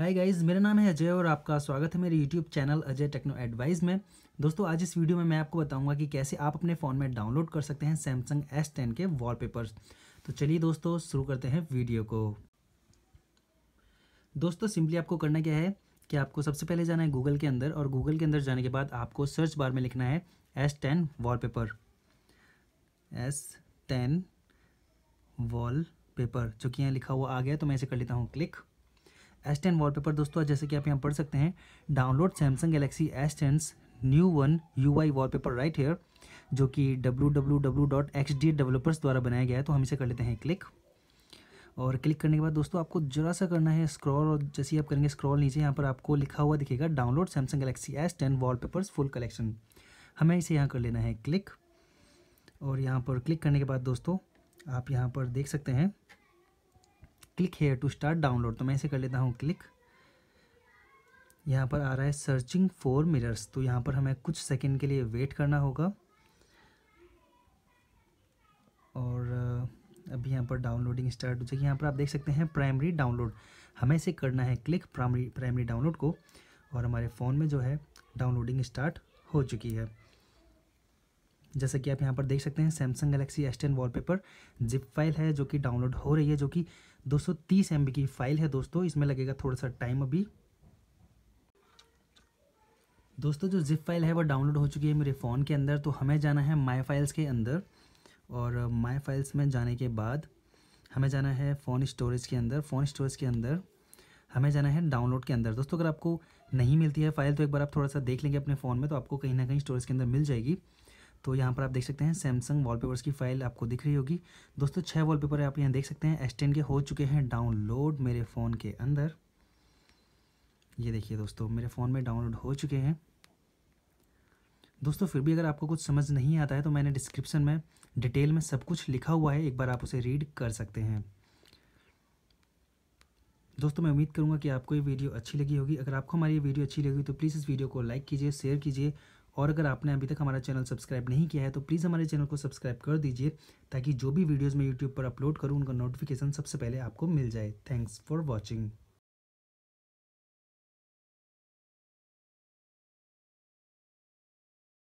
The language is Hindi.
हाय गाइज़ मेरा नाम है अजय और आपका स्वागत है मेरे YouTube channel Ajay techno advise में दोस्तों आज इस वीडियो में मैं आपको बताऊंगा कि कैसे आप अपने फ़ोन में डाउनलोड कर सकते हैं सैमसंग एस टेन के वॉलपेपर्स तो चलिए दोस्तों शुरू करते हैं वीडियो को दोस्तों सिंपली आपको करना क्या है कि आपको सबसे पहले जाना है गूगल के अंदर और गूगल के अंदर जाने के बाद आपको सर्च बार में लिखना है S ten wallpaper S ten wallpaper जो कि यहाँ लिखा हुआ आ गया तो मैं इसे कर लेता हूँ क्लिक एस टेन वॉलपेपर दोस्तों जैसे कि आप यहाँ पढ़ सकते हैं download Samsung Galaxy S tens new one U I paper right here जो कि W W W dot X D developers द्वारा बनाया गया है तो हम इसे कर लेते हैं क्लिक और क्लिक करने के बाद दोस्तों आपको जरा सा करना है स्क्रॉल और जैसे ही आप करेंगे स्क्रॉल नीचे यहाँ पर आपको लिखा हुआ दिखेगा download Samsung Galaxy S ten wallpapers full collection हमें इसे यहाँ कर लेना है क्लिक और यहाँ पर क्लिक करने के बाद दोस्तों आप यहाँ पर देख सकते हैं click here to start download तो मैं इसे कर लेता हूँ क्लिक यहाँ पर आ रहा है सर्चिंग फॉर मिरर्स तो यहाँ पर हमें कुछ सेकंड के लिए वेट करना होगा और अभी यहाँ पर डाउनलोडिंग स्टार्ट हो जाएगी यहाँ पर आप देख सकते हैं प्राइमरी डाउनलोड हमें इसे करना है क्लिक प्राइमरी प्राइमरी डाउनलोड को और हमारे फ़ोन में जो है डाउनलोडिंग स्टार्ट हो चुकी है जैसे कि आप यहाँ पर देख सकते हैं Samsung Galaxy S ten wallpaper zip file है जो कि डाउनलोड हो रही है जो कि 230 सौ की फाइल है दोस्तों इसमें लगेगा थोड़ा सा टाइम अभी दोस्तों जो जिप फाइल है वो डाउनलोड हो चुकी है मेरे फ़ोन के अंदर तो हमें जाना है माई फाइल्स के अंदर और माई फाइल्स में जाने के बाद हमें जाना है फ़ोन स्टोरेज के अंदर फ़ोन स्टोरेज के अंदर हमें जाना है डाउनलोड के अंदर दोस्तों अगर आपको नहीं मिलती है फाइल तो एक बार आप थोड़ा सा देख लेंगे अपने फ़ोन में तो आपको कहीं ना कहीं स्टोरेज के अंदर मिल जाएगी तो यहाँ पर आप देख सकते हैं सैमसंग वॉलपेपर्स की फाइल आपको दिख रही होगी दोस्तों छः वॉलपेपर आप यहाँ देख सकते हैं एस टेन के हो चुके हैं डाउनलोड मेरे फ़ोन के अंदर ये देखिए दोस्तों मेरे फ़ोन में डाउनलोड हो चुके हैं दोस्तों फिर भी अगर आपको कुछ समझ नहीं आता है तो मैंने डिस्क्रिप्शन में डिटेल में सब कुछ लिखा हुआ है एक बार आप उसे रीड कर सकते हैं दोस्तों मैं उम्मीद करूंगा कि आपको ये वीडियो अच्छी लगी होगी अगर आपको हमारी ये वीडियो अच्छी लगी तो प्लीज़ इस वीडियो को लाइक कीजिए शेयर कीजिए और अगर आपने अभी तक हमारा चैनल सब्सक्राइब नहीं किया है तो प्लीज़ हमारे चैनल को सब्सक्राइब कर दीजिए ताकि जो भी वीडियोज़ मैं यूट्यूब पर अपलोड करूँ उनका नोटिफिकेशन सबसे पहले आपको मिल जाए थैंक्स फॉर वॉचिंग